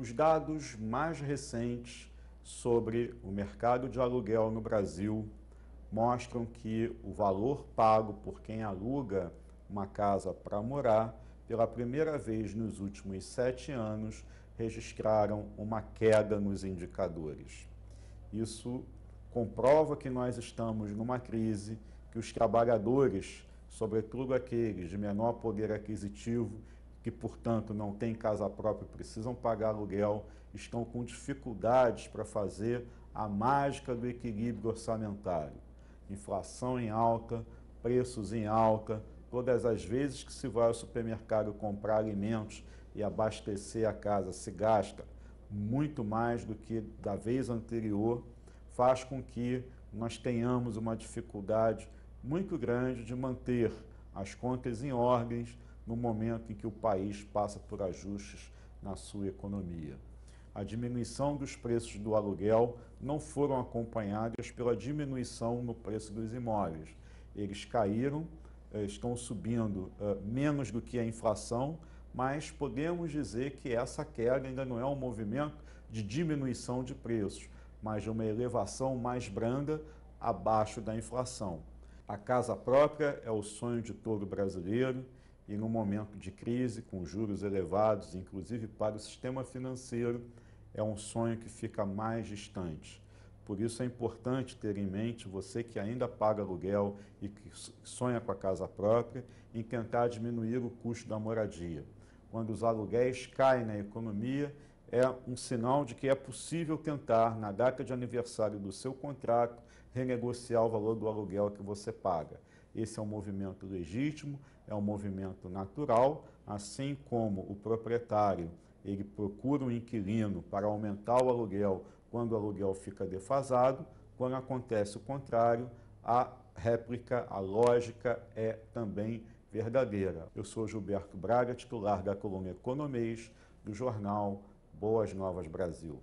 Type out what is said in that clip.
os dados mais recentes sobre o mercado de aluguel no Brasil mostram que o valor pago por quem aluga uma casa para morar, pela primeira vez nos últimos sete anos, registraram uma queda nos indicadores. Isso comprova que nós estamos numa crise, que os trabalhadores, sobretudo aqueles de menor poder aquisitivo, que, portanto, não têm casa própria, precisam pagar aluguel, estão com dificuldades para fazer a mágica do equilíbrio orçamentário. Inflação em alta, preços em alta, todas as vezes que se vai ao supermercado comprar alimentos e abastecer a casa, se gasta muito mais do que da vez anterior, faz com que nós tenhamos uma dificuldade muito grande de manter as contas em ordens, no momento em que o país passa por ajustes na sua economia. A diminuição dos preços do aluguel não foram acompanhadas pela diminuição no preço dos imóveis. Eles caíram, eh, estão subindo eh, menos do que a inflação, mas podemos dizer que essa queda ainda não é um movimento de diminuição de preços, mas de uma elevação mais branda abaixo da inflação. A casa própria é o sonho de todo brasileiro e no momento de crise, com juros elevados, inclusive para o sistema financeiro, é um sonho que fica mais distante. Por isso é importante ter em mente você que ainda paga aluguel e que sonha com a casa própria em tentar diminuir o custo da moradia. Quando os aluguéis caem na economia, é um sinal de que é possível tentar, na data de aniversário do seu contrato, renegociar o valor do aluguel que você paga. Esse é um movimento legítimo, é um movimento natural, assim como o proprietário ele procura um inquilino para aumentar o aluguel quando o aluguel fica defasado, quando acontece o contrário, a réplica, a lógica é também verdadeira. Eu sou Gilberto Braga, titular da coluna Economês, do jornal Boas Novas Brasil.